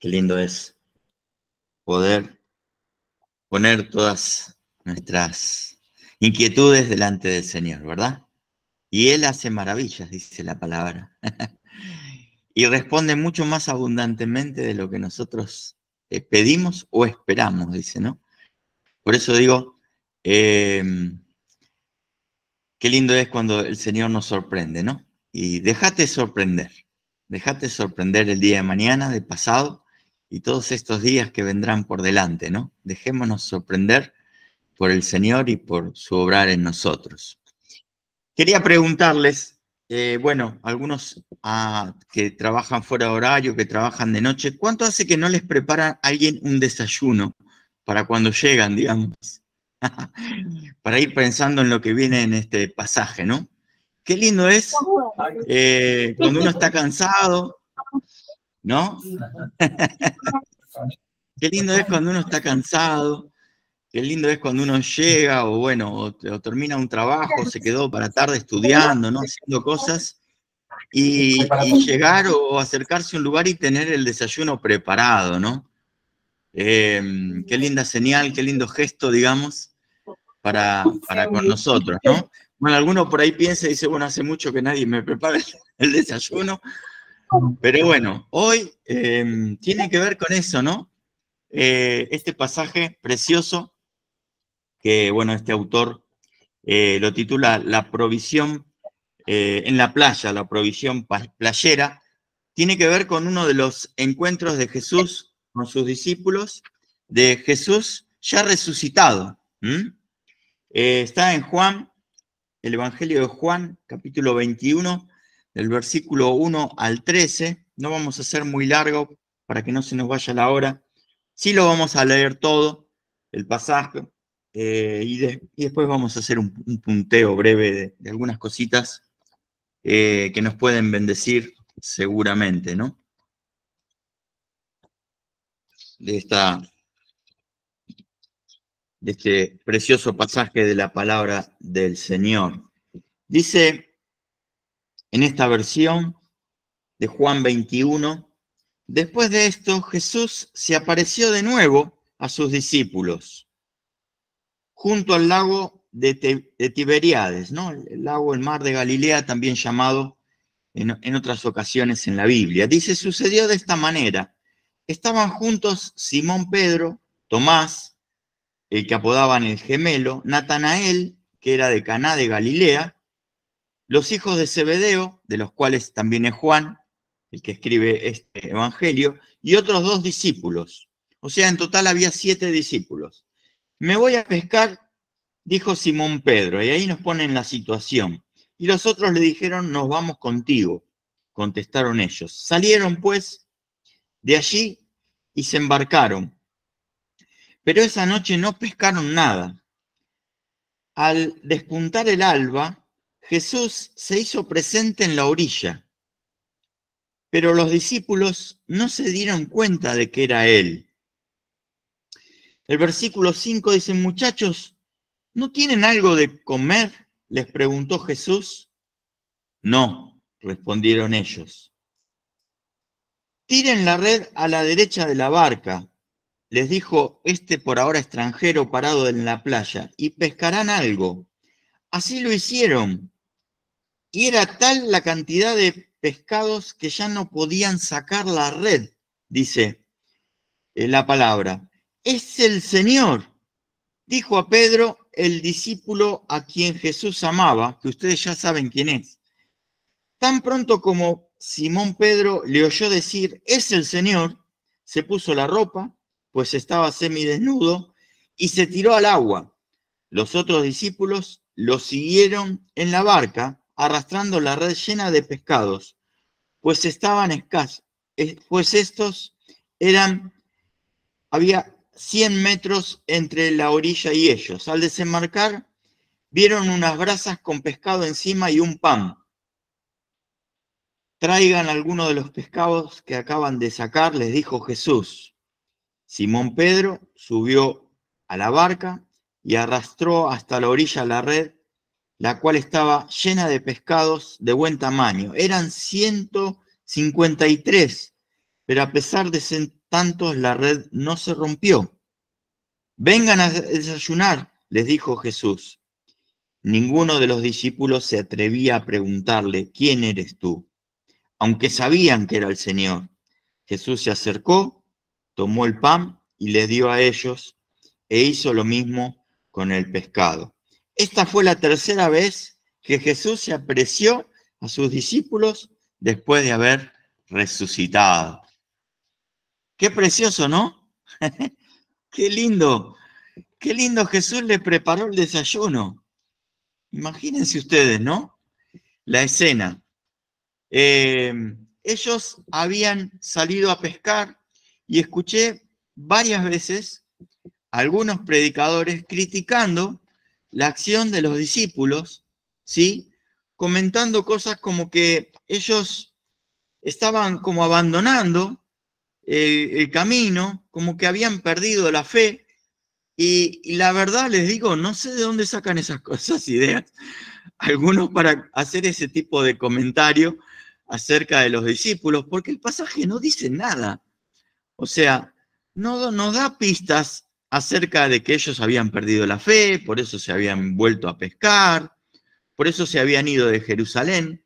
Qué lindo es poder poner todas nuestras inquietudes delante del Señor, ¿verdad? Y Él hace maravillas, dice la palabra. y responde mucho más abundantemente de lo que nosotros eh, pedimos o esperamos, dice, ¿no? Por eso digo, em, qué lindo es cuando el Señor nos sorprende, ¿no? Y déjate sorprender, déjate sorprender el día de mañana, de pasado, y todos estos días que vendrán por delante, ¿no? Dejémonos sorprender por el Señor y por su obrar en nosotros. Quería preguntarles, eh, bueno, algunos ah, que trabajan fuera de horario, que trabajan de noche, ¿cuánto hace que no les prepara alguien un desayuno para cuando llegan, digamos? para ir pensando en lo que viene en este pasaje, ¿no? Qué lindo es eh, cuando uno está cansado, ¿no? qué lindo es cuando uno está cansado, qué lindo es cuando uno llega o bueno, o, termina un trabajo, se quedó para tarde estudiando, ¿no? Haciendo cosas. Y, llegar o, acercarse a un lugar y tener el desayuno preparado, ¿no? Em, qué linda señal, qué lindo gesto, digamos, para, para con nosotros, ¿no? Bueno, alguno por ahí piensa y dice, bueno, hace mucho que nadie me prepara el desayuno. Pero bueno, hoy em, tiene que ver con eso, ¿no? Eh, este pasaje precioso que, bueno, este autor eh, lo titula La provisión eh, en la playa, la provisión playera, tiene que ver con uno de los encuentros de Jesús con sus discípulos, de Jesús ya resucitado. está en Juan, el Evangelio de Juan, capítulo 21, el versículo 1 al 13. No vamos a ser muy largo para que no se nos vaya la hora. Sí lo vamos a leer todo, el pasaje, eh, y, después vamos a hacer un, punteo breve de, algunas cositas eh, que nos pueden bendecir seguramente, ¿no? De, esta, de este precioso pasaje de la palabra del Señor. Dice en esta versión de Juan 21, después de esto Jesús se apareció de nuevo a sus discípulos junto al lago de, Tiberiades, ¿no? el lago, el mar de Galilea, también llamado en, en otras ocasiones en la Biblia. Dice, sucedió de esta manera. Estaban juntos Simón Pedro, Tomás, el que apodaban el gemelo, Natanael, que era de Caná de Galilea, los hijos de Zebedeo, de los cuales también es Juan, el que escribe este Evangelio, y otros dos discípulos. O sea, en total había siete discípulos. Me voy a pescar, dijo Simón Pedro, y ahí nos ponen la situación. Y los otros le dijeron, nos vamos contigo, contestaron ellos. Salieron pues de allí y se embarcaron. Pero esa noche no pescaron nada. Al despuntar el alba, Jesús se hizo presente en la orilla, pero los discípulos no se dieron cuenta de que era Él. El versículo 5 dice, muchachos, ¿no tienen algo de comer? les preguntó Jesús. No, respondieron ellos. Tiren la red a la derecha de la barca, les dijo este por ahora extranjero parado en la playa, y pescarán algo. Así lo hicieron y era tal la cantidad de pescados que ya no podían sacar la red, dice eh, la palabra. Es el Señor, dijo a Pedro el discípulo a quien Jesús amaba, que ustedes ya saben quién es. Tan pronto como Simón Pedro le oyó decir, es el Señor, se puso la ropa, pues estaba semidesnudo, y se tiró al agua. Los otros discípulos lo siguieron en la barca arrastrando la red llena de pescados, pues estaban escasos, eh, pues estos eran, había 100 metros entre la orilla y ellos. Al desembarcar, vieron unas brasas con pescado encima y un pan. Traigan alguno de los pescados que acaban de sacar, les dijo Jesús. Simón Pedro subió a la barca y arrastró hasta la orilla la red la cual estaba llena de pescados de buen tamaño. Eran 153, pero a pesar de ser tantos la red no se rompió. Vengan a desayunar, les dijo Jesús. Ninguno de los discípulos se atrevía a preguntarle, ¿quién eres tú? Aunque sabían que era el Señor. Jesús se acercó, tomó el pan y les dio a ellos, e hizo lo mismo con el pescado. Esta fue la tercera vez que Jesús se apreció a sus discípulos después de haber resucitado. Qué precioso, ¿no? qué lindo, qué lindo Jesús le preparó el desayuno. Imagínense ustedes, ¿no? La escena. Eh, ellos habían salido a pescar y escuché varias veces a algunos predicadores criticando la acción de los discípulos, ¿sí? Comentando cosas como que ellos estaban como abandonando eh, el, camino, como que habían perdido la fe, y, y, la verdad les digo, no sé de dónde sacan esas cosas, ideas, algunos para hacer ese tipo de comentario acerca de los discípulos, porque el pasaje no dice nada. O sea, no nos da pistas acerca de que ellos habían perdido la fe, por eso se habían vuelto a pescar, por eso se habían ido de Jerusalén.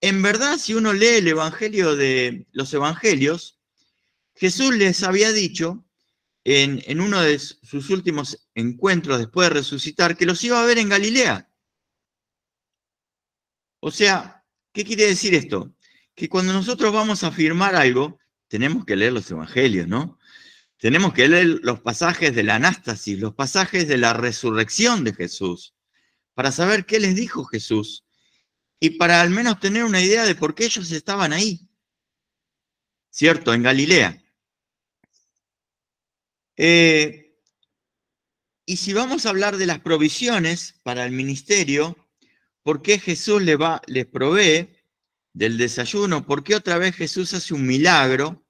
En verdad, si uno lee el Evangelio de los Evangelios, Jesús les había dicho en, uno de sus últimos encuentros después de resucitar que los iba a ver en Galilea. O sea, ¿qué quiere decir esto? Que cuando nosotros vamos a afirmar algo, tenemos que leer los Evangelios, ¿no? Tenemos que leer los pasajes de la anástasis, los pasajes de la resurrección de Jesús, para saber qué les dijo Jesús y para al menos tener una idea de por qué ellos estaban ahí. ¿Cierto? En Galilea. Eh, y si vamos a hablar de las provisiones para el ministerio, ¿por qué Jesús va, les provee del desayuno? ¿Por qué otra vez Jesús hace un milagro?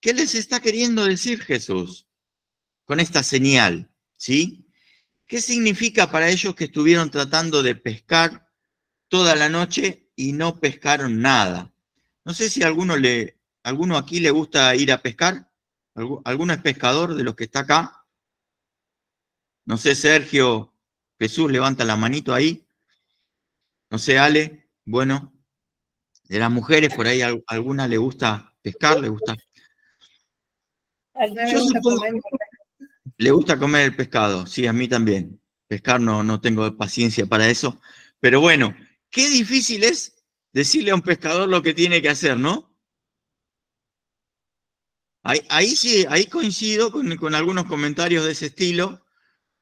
¿Qué les está queriendo decir Jesús con esta señal? ¿Sí? ¿Qué significa para ellos que estuvieron tratando de pescar toda la noche y no pescaron nada? No sé si alguno, le, alguno aquí le gusta ir a pescar. ¿Alguno es pescador de los que está acá? No sé, Sergio, Jesús, levanta la manito ahí. No sé, Ale, bueno, de las mujeres por ahí alguna le gusta pescar, le gusta le gusta comer el pescado, sí, a mí también. Pescar no, no tengo paciencia para eso. Pero bueno, qué difícil es decirle a un pescador lo que tiene que hacer, ¿no? Ahí, sí, ahí coincido con, algunos comentarios de ese estilo,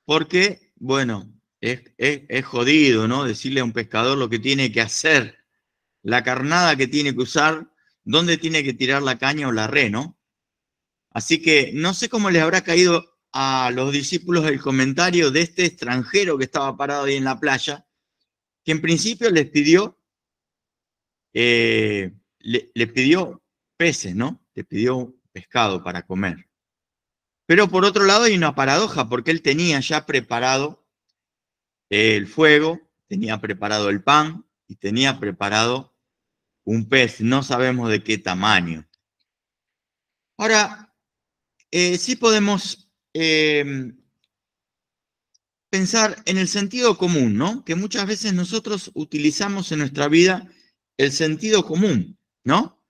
porque, bueno, es, jodido, ¿no? Decirle a un pescador lo que tiene que hacer, la carnada que tiene que usar, dónde tiene que tirar la caña o la re, ¿no? Así que no sé cómo les habrá caído a los discípulos el comentario de este extranjero que estaba parado ahí en la playa, que en principio les pidió, eh, le, pidió peces, ¿no? Le pidió pescado para comer. Pero por otro lado hay una paradoja, porque él tenía ya preparado el fuego, tenía preparado el pan y tenía preparado un pez, no sabemos de qué tamaño. Ahora, eh, sí podemos em, pensar en el sentido común, ¿no? Que muchas veces nosotros utilizamos en nuestra vida el sentido común, ¿no?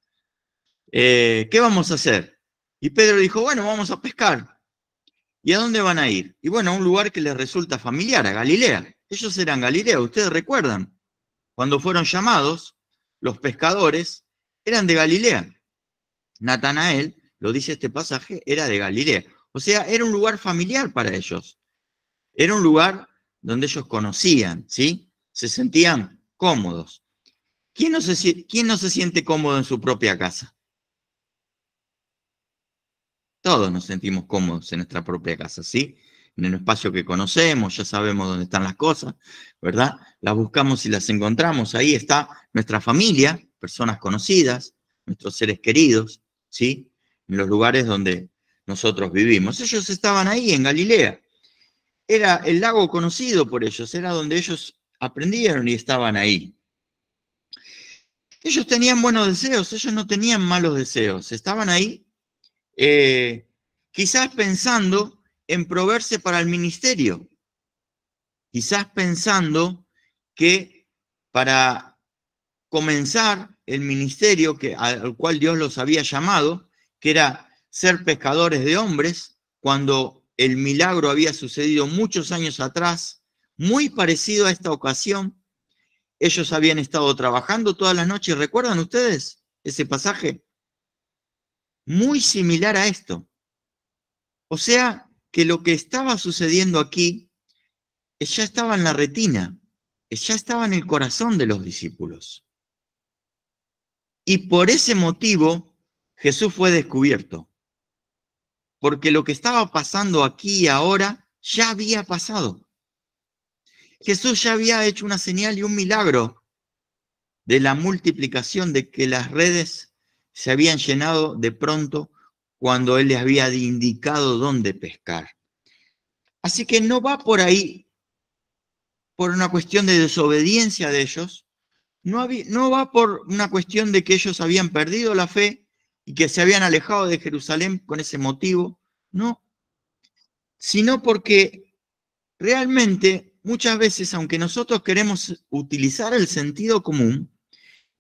Eh, ¿Qué vamos a hacer? Y Pedro dijo, bueno, vamos a pescar. ¿Y a dónde van a ir? Y bueno, a un lugar que les resulta familiar, a Galilea. Ellos eran Galilea, ustedes recuerdan. Cuando fueron llamados, los pescadores eran de Galilea. Natanael lo dice este pasaje, era de Galilea. O sea, era un lugar familiar para ellos. Era un lugar donde ellos conocían, ¿sí? Se sentían cómodos. ¿Quién no se, siente cómodo en su propia casa? Todos nos sentimos cómodos en nuestra propia casa, ¿sí? En el espacio que conocemos, ya sabemos dónde están las cosas, ¿verdad? Las buscamos y las encontramos. Ahí está nuestra familia, personas conocidas, nuestros seres queridos, ¿sí? en los lugares donde nosotros vivimos. Ellos estaban ahí, en Galilea. Era el lago conocido por ellos, era donde ellos aprendieron y estaban ahí. Ellos tenían buenos deseos, ellos no tenían malos deseos, estaban ahí eh, quizás pensando en proveerse para el ministerio, quizás pensando que para comenzar el ministerio que, al cual Dios los había llamado, que era ser pescadores de hombres, cuando el milagro había sucedido muchos años atrás, muy parecido a esta ocasión. Ellos habían estado trabajando todas las noches, ¿recuerdan ustedes ese pasaje? Muy similar a esto. O sea, que lo que estaba sucediendo aquí eh, ya estaba en la retina, eh, ya estaba en el corazón de los discípulos. Y por ese motivo Jesús fue descubierto, porque lo que estaba pasando aquí y ahora ya había pasado. Jesús ya había hecho una señal y un milagro de la multiplicación, de que las redes se habían llenado de pronto cuando Él les había indicado dónde pescar. Así que no va por ahí, por una cuestión de desobediencia de ellos, no, no va por una cuestión de que ellos habían perdido la fe, y que se habían alejado de Jerusalén con ese motivo, no, sino porque realmente muchas veces, aunque nosotros queremos utilizar el sentido común,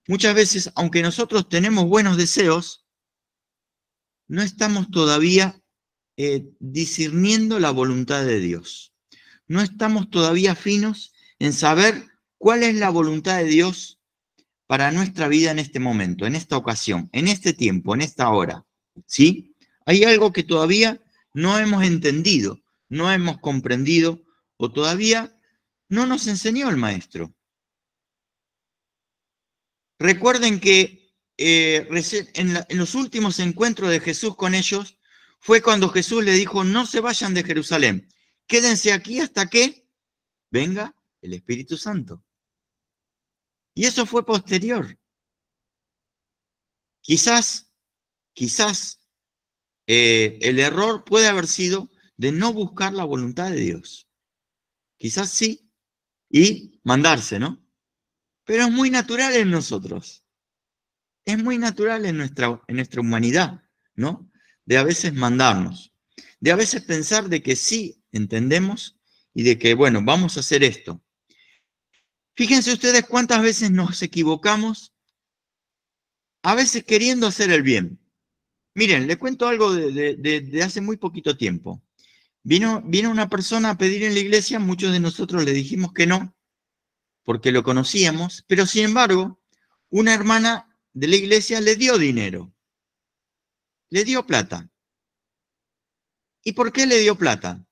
muchas veces, aunque nosotros tenemos buenos deseos, no estamos todavía eh, discerniendo la voluntad de Dios. No estamos todavía finos en saber cuál es la voluntad de Dios para nuestra vida en este momento, en esta ocasión, en este tiempo, en esta hora. ¿Sí? Hay algo que todavía no hemos entendido, no hemos comprendido o todavía no nos enseñó el maestro. Recuerden que eh, en los últimos encuentros de Jesús con ellos fue cuando Jesús le dijo, no se vayan de Jerusalén, quédense aquí hasta que venga el Espíritu Santo. Y eso fue posterior. Quizás, quizás eh, el error puede haber sido de no buscar la voluntad de Dios. Quizás sí, y mandarse, ¿no? Pero es muy natural en nosotros. Es muy natural en nuestra, en nuestra humanidad, ¿no? De a veces mandarnos, de a veces pensar de que sí entendemos y de que, bueno, vamos a hacer esto. Fíjense ustedes cuántas veces nos equivocamos, a veces queriendo hacer el bien. Miren, le cuento algo de, hace muy poquito tiempo. Vino, vino una persona a pedir en la iglesia, muchos de nosotros le dijimos que no, porque lo conocíamos, pero sin embargo, una hermana de la iglesia le dio dinero, le dio plata. ¿Y por qué le dio plata?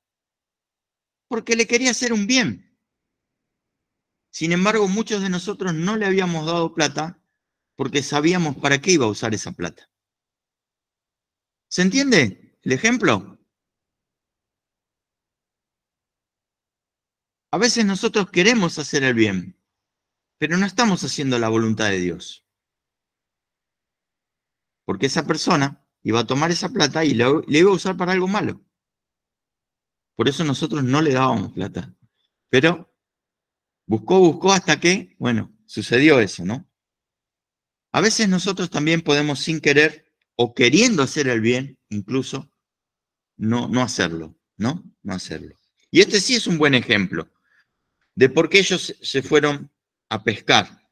Porque le quería hacer un bien. Sin embargo, muchos de nosotros no le habíamos dado plata porque sabíamos para qué iba a usar esa plata. ¿Se entiende el ejemplo? A veces nosotros queremos hacer el bien, pero no estamos haciendo la voluntad de Dios. Porque esa persona iba a tomar esa plata y la, iba a usar para algo malo. Por eso nosotros no le dábamos plata. Pero Buscó, buscó hasta que, bueno, sucedió eso, ¿no? A veces nosotros también podemos sin querer o queriendo hacer el bien, incluso, no, no hacerlo, ¿no? No hacerlo. Y este sí es un buen ejemplo de por qué ellos se fueron a pescar.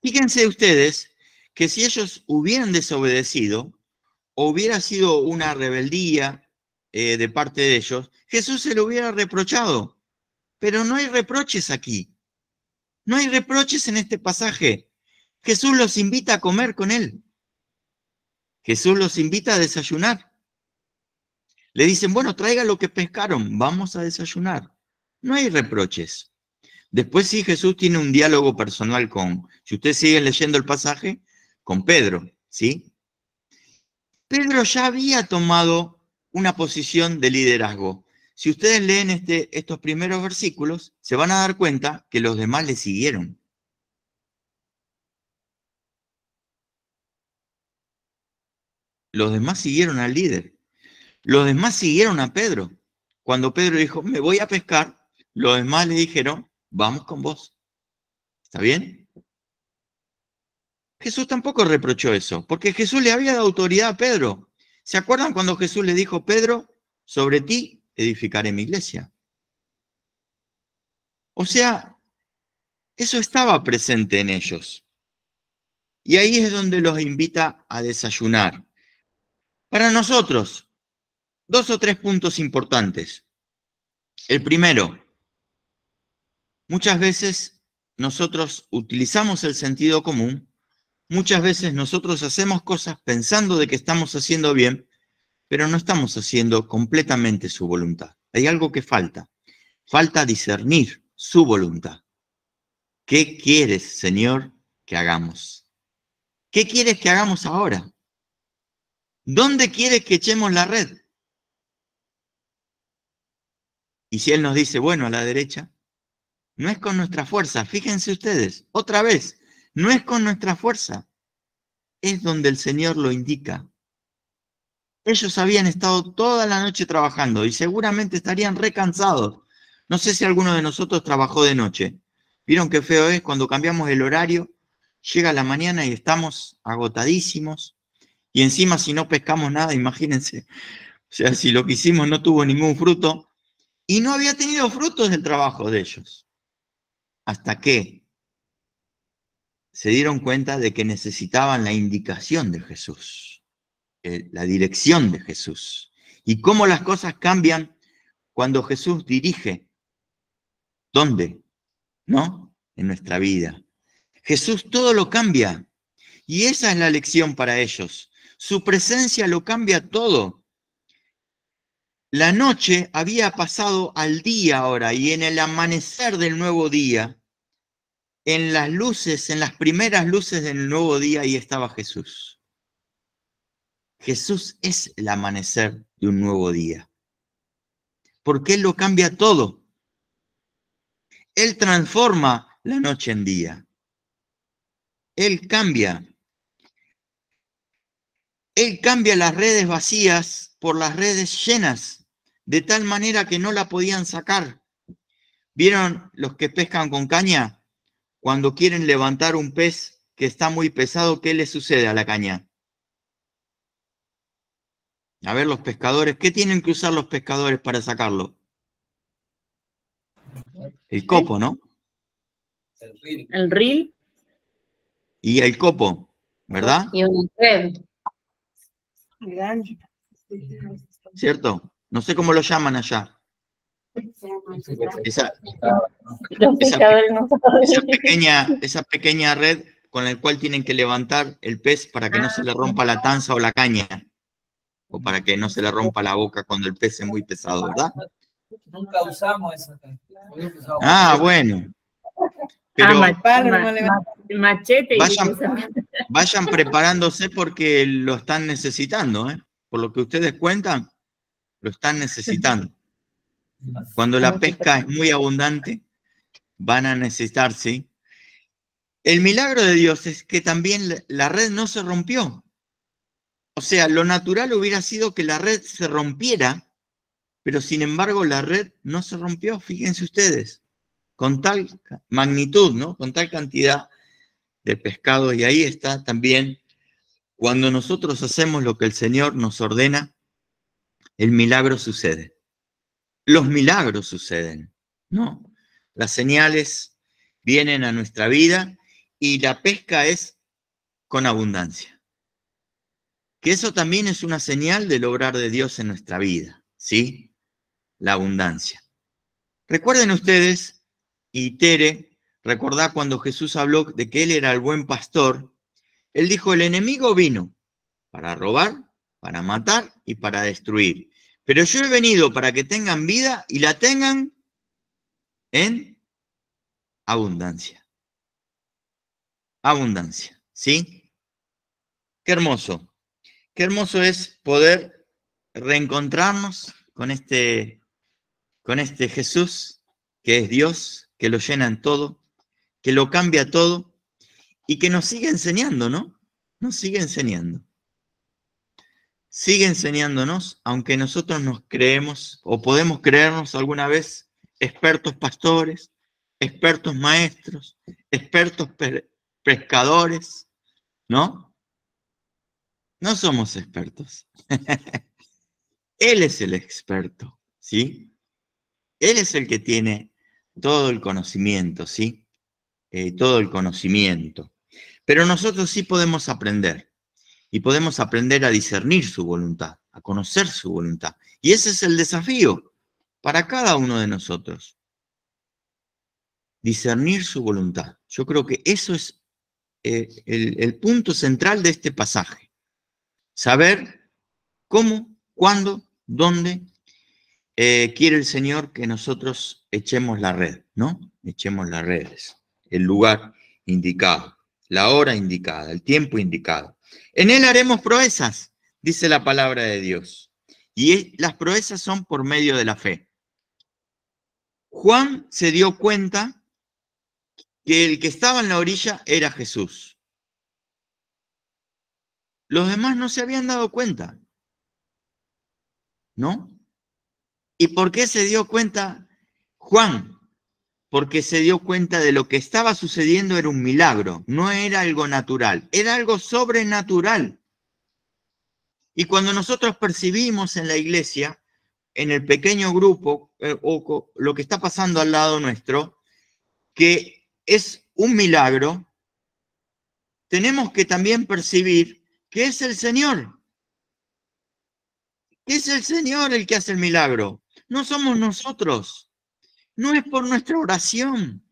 Fíjense ustedes que si ellos hubieran desobedecido, o hubiera sido una rebeldía eh, de parte de ellos, Jesús se lo hubiera reprochado. Pero no hay reproches aquí. No hay reproches en este pasaje. Jesús los invita a comer con él. Jesús los invita a desayunar. Le dicen, bueno, traiga lo que pescaron, vamos a desayunar. No hay reproches. Después sí Jesús tiene un diálogo personal con, si usted sigue leyendo el pasaje, con Pedro, ¿sí? Pedro ya había tomado una posición de liderazgo. Si ustedes leen este, estos primeros versículos, se van a dar cuenta que los demás le siguieron. Los demás siguieron al líder. Los demás siguieron a Pedro. Cuando Pedro dijo, me voy a pescar, los demás le dijeron, vamos con vos. ¿Está bien? Jesús tampoco reprochó eso, porque Jesús le había dado autoridad a Pedro. ¿Se acuerdan cuando Jesús le dijo, Pedro, sobre ti edificar en mi iglesia. O sea, eso estaba presente en ellos. Y ahí es donde los invita a desayunar. Para nosotros, dos o tres puntos importantes. El primero, muchas veces nosotros utilizamos el sentido común, muchas veces nosotros hacemos cosas pensando de que estamos haciendo bien, pero no estamos haciendo completamente su voluntad. Hay algo que falta. Falta discernir su voluntad. ¿Qué quieres, Señor, que hagamos? ¿Qué quieres que hagamos ahora? ¿Dónde quieres que echemos la red? Y si Él nos dice, bueno, a la derecha, no es con nuestra fuerza. Fíjense ustedes, otra vez, no es con nuestra fuerza. Es donde el Señor lo indica. Ellos habían estado toda la noche trabajando y seguramente estarían recansados. No sé si alguno de nosotros trabajó de noche. ¿Vieron qué feo es cuando cambiamos el horario? Llega la mañana y estamos agotadísimos. Y encima si no pescamos nada, imagínense. O sea, si lo que hicimos no tuvo ningún fruto. Y no había tenido frutos del trabajo de ellos. Hasta que se dieron cuenta de que necesitaban la indicación de Jesús eh, la dirección de Jesús y cómo las cosas cambian cuando Jesús dirige. ¿Dónde? ¿No? En nuestra vida. Jesús todo lo cambia y esa es la lección para ellos. Su presencia lo cambia todo. La noche había pasado al día ahora y en el amanecer del nuevo día en las luces, en las primeras luces del nuevo día, ahí estaba Jesús. Jesús es el amanecer de un nuevo día. Porque Él lo cambia todo. Él transforma la noche en día. Él cambia. Él cambia las redes vacías por las redes llenas, de tal manera que no la podían sacar. ¿Vieron los que pescan con caña? Cuando quieren levantar un pez que está muy pesado, ¿qué le sucede a la caña? A ver, los pescadores, ¿qué tienen que usar los pescadores para sacarlo? El copo, ¿no? El reel. Y el copo, ¿verdad? Y un red. ¿Cierto? No sé cómo lo llaman allá. Esa, pequeña, esa pequeña red con la cual tienen que levantar el pez para que no se le rompa la tanza o la caña o para que no se le rompa la boca cuando el pez es muy pesado, ¿verdad? Nunca usamos eso. Ah, bueno. Pero machete. Vayan, vayan, preparándose porque lo están necesitando, ¿eh? Por lo que ustedes cuentan, lo están necesitando. Cuando la pesca es muy abundante, van a necesitar, ¿sí? El milagro de Dios es que también la red no se rompió. O sea, lo natural hubiera sido que la red se rompiera, pero sin embargo la red no se rompió, fíjense ustedes, con tal magnitud, ¿no? Con tal cantidad de pescado. Y ahí está también, cuando nosotros hacemos lo que el Señor nos ordena, el milagro sucede. Los milagros suceden, ¿no? Las señales vienen a nuestra vida y la pesca es con abundancia que eso también es una señal del obrar de Dios en nuestra vida, ¿sí? La abundancia. Recuerden ustedes, y Tere, recordá cuando Jesús habló de que Él era el buen pastor, Él dijo, el enemigo vino para robar, para matar y para destruir. Pero yo he venido para que tengan vida y la tengan en abundancia. Abundancia, ¿sí? Qué hermoso. Qué hermoso es poder reencontrarnos con este, con este Jesús, que es Dios, que lo llena en todo, que lo cambia todo y que nos sigue enseñando, ¿no? Nos sigue enseñando. Sigue enseñándonos, aunque nosotros nos creemos o podemos creernos alguna vez expertos pastores, expertos maestros, expertos pescadores, ¿no? No somos expertos. Él es el experto, ¿sí? Él es el que tiene todo el conocimiento, ¿sí? Eh, todo el conocimiento. Pero nosotros sí podemos aprender y podemos aprender a discernir su voluntad, a conocer su voluntad. Y ese es el desafío para cada uno de nosotros. Discernir su voluntad. Yo creo que eso es eh, el punto central de este pasaje. Saber cómo, cuándo, dónde eh, quiere el Señor que nosotros echemos la red, ¿no? Echemos las redes, el lugar indicado, la hora indicada, el tiempo indicado. En Él haremos proezas, dice la palabra de Dios. Y las proezas son por medio de la fe. Juan se dio cuenta que el que estaba en la orilla era Jesús. Los demás no se habían dado cuenta. ¿No? ¿Y por qué se dio cuenta Juan? Porque se dio cuenta de lo que estaba sucediendo era un milagro, no era algo natural, era algo sobrenatural. Y cuando nosotros percibimos en la iglesia, en el pequeño grupo, eh, o lo que está pasando al lado nuestro, que es un milagro, tenemos que también percibir que es el Señor. Es el Señor el que hace el milagro, no somos nosotros. No es por nuestra oración,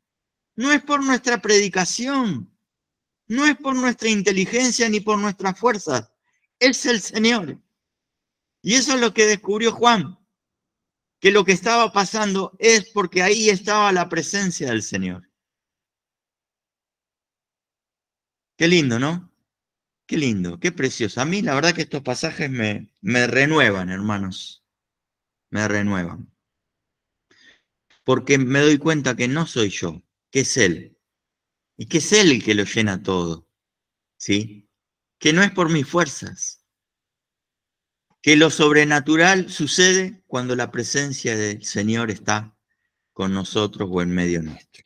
no es por nuestra predicación, no es por nuestra inteligencia ni por nuestras fuerzas, es el Señor. Y eso es lo que descubrió Juan, que lo que estaba pasando es porque ahí estaba la presencia del Señor. Qué lindo, ¿no? Qué lindo, qué precioso. A mí la verdad que estos pasajes me, me renuevan, hermanos. Me renuevan. Porque me doy cuenta que no soy yo, que es Él. Y que es Él el que lo llena todo. ¿Sí? Que no es por mis fuerzas. Que lo sobrenatural sucede cuando la presencia del Señor está con nosotros o en medio nuestro.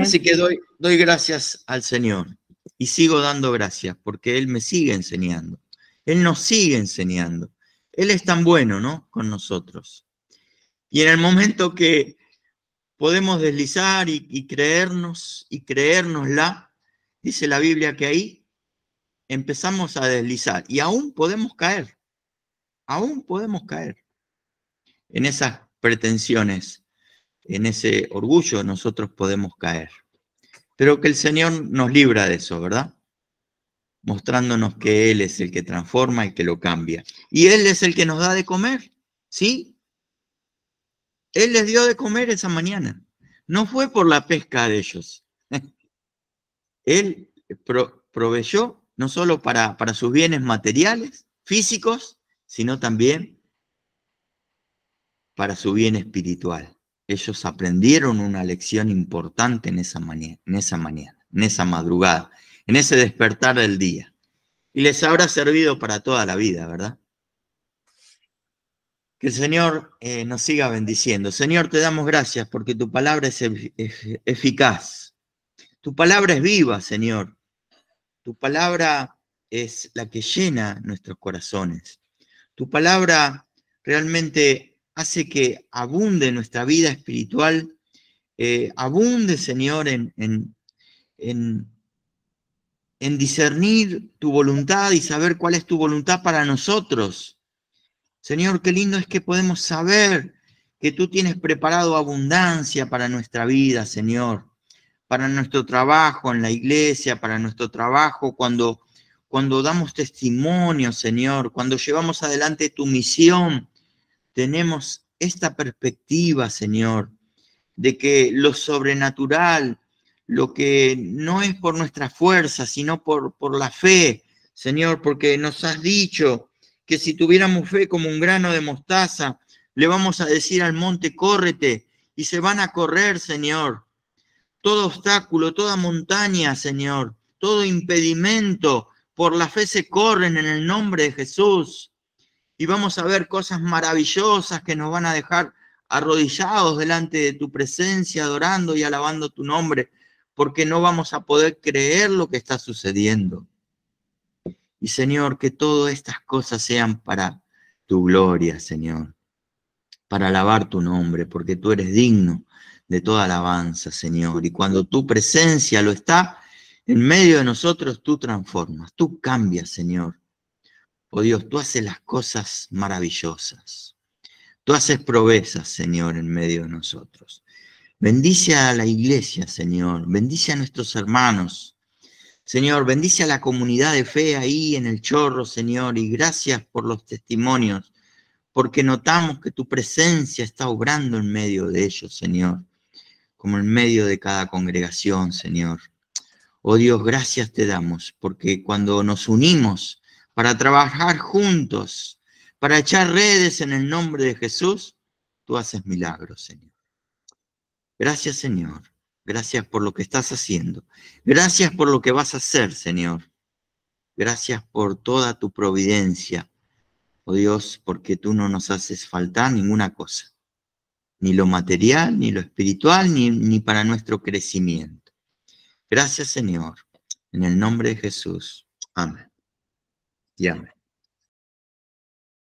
Así que doy, doy gracias al Señor y sigo dando gracias porque Él me sigue enseñando. Él nos sigue enseñando. Él es tan bueno, ¿no? Con nosotros. Y en el momento que podemos deslizar y, y creernos y creérnosla, dice la Biblia que ahí empezamos a deslizar y aún podemos caer, aún podemos caer en esas pretensiones, en ese orgullo nosotros podemos caer. Pero que el Señor nos libra de eso, ¿verdad? Mostrándonos que Él es el que transforma y que lo cambia. Y Él es el que nos da de comer, ¿sí? Él les dio de comer esa mañana. No fue por la pesca de ellos. Él proveyó no solo para sus bienes materiales, físicos, sino también para su bien espiritual. Ellos aprendieron una lección importante en esa, mañana, en esa mañana, en esa madrugada, en ese despertar del día. Y les habrá servido para toda la vida, ¿verdad? Que el Señor eh, nos siga bendiciendo. Señor, te damos gracias porque tu palabra es eficaz. Tu palabra es viva, Señor. Tu palabra es la que llena nuestros corazones. Tu palabra realmente hace que abunde nuestra vida espiritual, eh, abunde, Señor, en, en, en, discernir tu voluntad y saber cuál es tu voluntad para nosotros. Señor, qué lindo es que podemos saber que tú tienes preparado abundancia para nuestra vida, Señor, para nuestro trabajo en la iglesia, para nuestro trabajo cuando, cuando damos testimonio, Señor, cuando llevamos adelante tu misión tenemos esta perspectiva, Señor, de que lo sobrenatural, lo que no es por nuestra fuerza, sino por, por la fe, Señor, porque nos has dicho que si tuviéramos fe como un grano de mostaza, le vamos a decir al monte, córrete, y se van a correr, Señor. Todo obstáculo, toda montaña, Señor, todo impedimento, por la fe se corren en el nombre de Jesús y vamos a ver cosas maravillosas que nos van a dejar arrodillados delante de tu presencia, adorando y alabando tu nombre, porque no vamos a poder creer lo que está sucediendo. Y Señor, que todas estas cosas sean para tu gloria, Señor, para alabar tu nombre, porque tú eres digno de toda alabanza, Señor. Y cuando tu presencia lo está en medio de nosotros, tú transformas, tú cambias, Señor. Oh Dios, tú haces las cosas maravillosas. Tú haces proezas, Señor, en medio de nosotros. Bendice a la iglesia, Señor. Bendice a nuestros hermanos. Señor, bendice a la comunidad de fe ahí en el chorro, Señor, y gracias por los testimonios, porque notamos que tu presencia está obrando en medio de ellos, Señor, como en medio de cada congregación, Señor. Oh Dios, gracias te damos, porque cuando nos unimos, para trabajar juntos, para echar redes en el nombre de Jesús, tú haces milagros, Señor. Gracias, Señor. Gracias por lo que estás haciendo. Gracias por lo que vas a hacer, Señor. Gracias por toda tu providencia. Oh Dios, porque tú no nos haces faltar ninguna cosa, ni lo material, ni lo espiritual, ni, ni para nuestro crecimiento. Gracias, Señor. En el nombre de Jesús. Amén. Yeah.